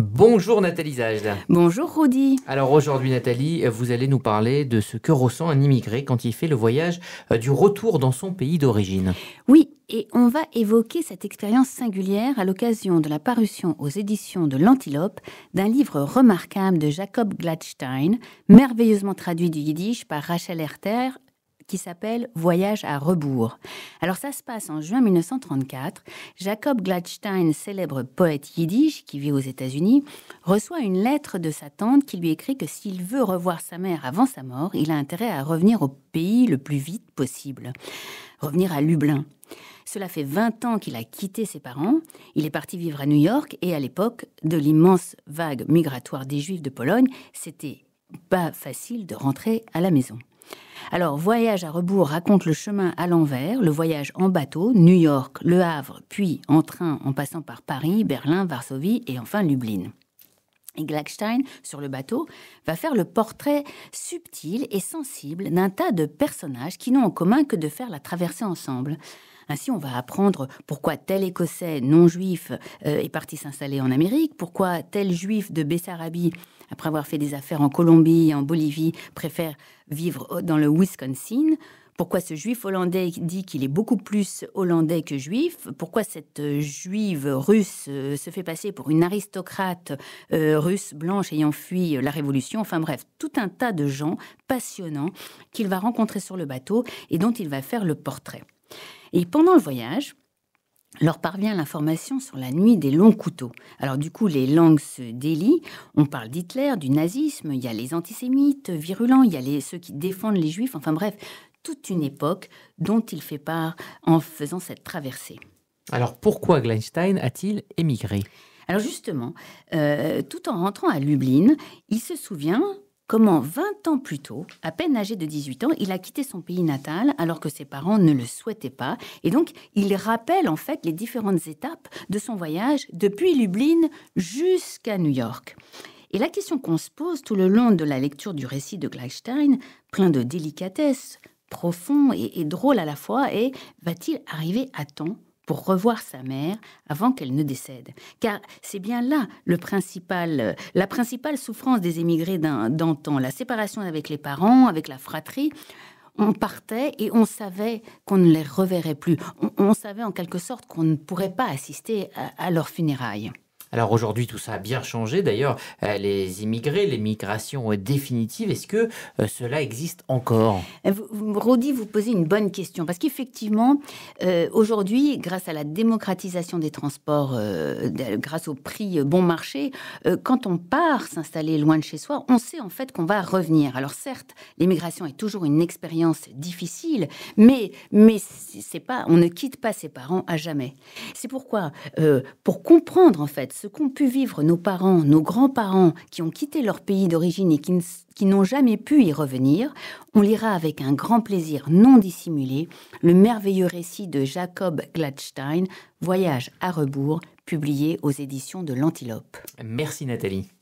Bonjour Nathalie Zajda. Bonjour Rodi. Alors aujourd'hui Nathalie, vous allez nous parler de ce que ressent un immigré quand il fait le voyage euh, du retour dans son pays d'origine. Oui, et on va évoquer cette expérience singulière à l'occasion de la parution aux éditions de l'Antilope d'un livre remarquable de Jacob Gladstein, merveilleusement traduit du yiddish par Rachel Herter qui s'appelle Voyage à rebours. Alors ça se passe en juin 1934. Jacob Gladstein, célèbre poète yiddish qui vit aux États-Unis, reçoit une lettre de sa tante qui lui écrit que s'il veut revoir sa mère avant sa mort, il a intérêt à revenir au pays le plus vite possible, revenir à Lublin. Cela fait 20 ans qu'il a quitté ses parents. Il est parti vivre à New York et à l'époque de l'immense vague migratoire des Juifs de Pologne, c'était pas facile de rentrer à la maison. Alors, Voyage à rebours raconte le chemin à l'envers, le voyage en bateau, New York, Le Havre, puis en train en passant par Paris, Berlin, Varsovie et enfin Lublin. Et Glackstein, sur le bateau, va faire le portrait subtil et sensible d'un tas de personnages qui n'ont en commun que de faire la traversée ensemble. Ainsi, on va apprendre pourquoi tel Écossais non juif euh, est parti s'installer en Amérique, pourquoi tel juif de Bessarabie, après avoir fait des affaires en Colombie et en Bolivie, préfère vivre dans le Wisconsin, pourquoi ce juif hollandais dit qu'il est beaucoup plus hollandais que juif Pourquoi cette euh, juive russe euh, se fait passer pour une aristocrate euh, russe blanche ayant fui la révolution Enfin bref, tout un tas de gens passionnants qu'il va rencontrer sur le bateau et dont il va faire le portrait. Et pendant le voyage, leur parvient l'information sur la nuit des longs couteaux. Alors du coup, les langues se délient. On parle d'Hitler, du nazisme, il y a les antisémites virulents, il y a les, ceux qui défendent les juifs, enfin bref, toute une époque dont il fait part en faisant cette traversée. Alors pourquoi Gleinstein a-t-il émigré Alors justement, euh, tout en rentrant à Lublin, il se souvient comment 20 ans plus tôt, à peine âgé de 18 ans, il a quitté son pays natal alors que ses parents ne le souhaitaient pas. Et donc, il rappelle en fait les différentes étapes de son voyage depuis Lublin jusqu'à New York. Et la question qu'on se pose tout le long de la lecture du récit de Gleinstein, plein de délicatesse, profond et, drôle à la fois, et va-t-il arriver à temps pour revoir sa mère avant qu'elle ne décède. Car c'est bien là le la principale souffrance des émigrés d'antan, la séparation avec les parents, avec la fratrie. On partait et on savait qu'on ne les reverrait plus. On, savait en quelque sorte qu'on ne pourrait pas assister à, à leurs funérailles. Alors aujourd'hui, tout ça a bien changé. D'ailleurs, euh, les immigrés, les migrations définitives, est-ce que euh, cela existe encore euh, Rodi, vous posez une bonne question. Parce qu'effectivement, aujourd'hui, grâce à la démocratisation des transports, grâce au prix bon marché, quand on part s'installer loin de chez soi, on sait en fait qu'on va revenir. Alors certes, l'immigration est toujours une expérience difficile, mais, mais c'est pas, on ne quitte pas ses parents à jamais. C'est pourquoi, pour comprendre en fait ce qu'ont pu vivre nos parents, nos grands-parents qui ont quitté leur pays d'origine et qui n'ont jamais pu y revenir, on lira avec un grand plaisir non dissimulé le merveilleux récit de Jacob Gladstein, Voyage à rebours, publié aux éditions de l'Antilope. Merci Nathalie.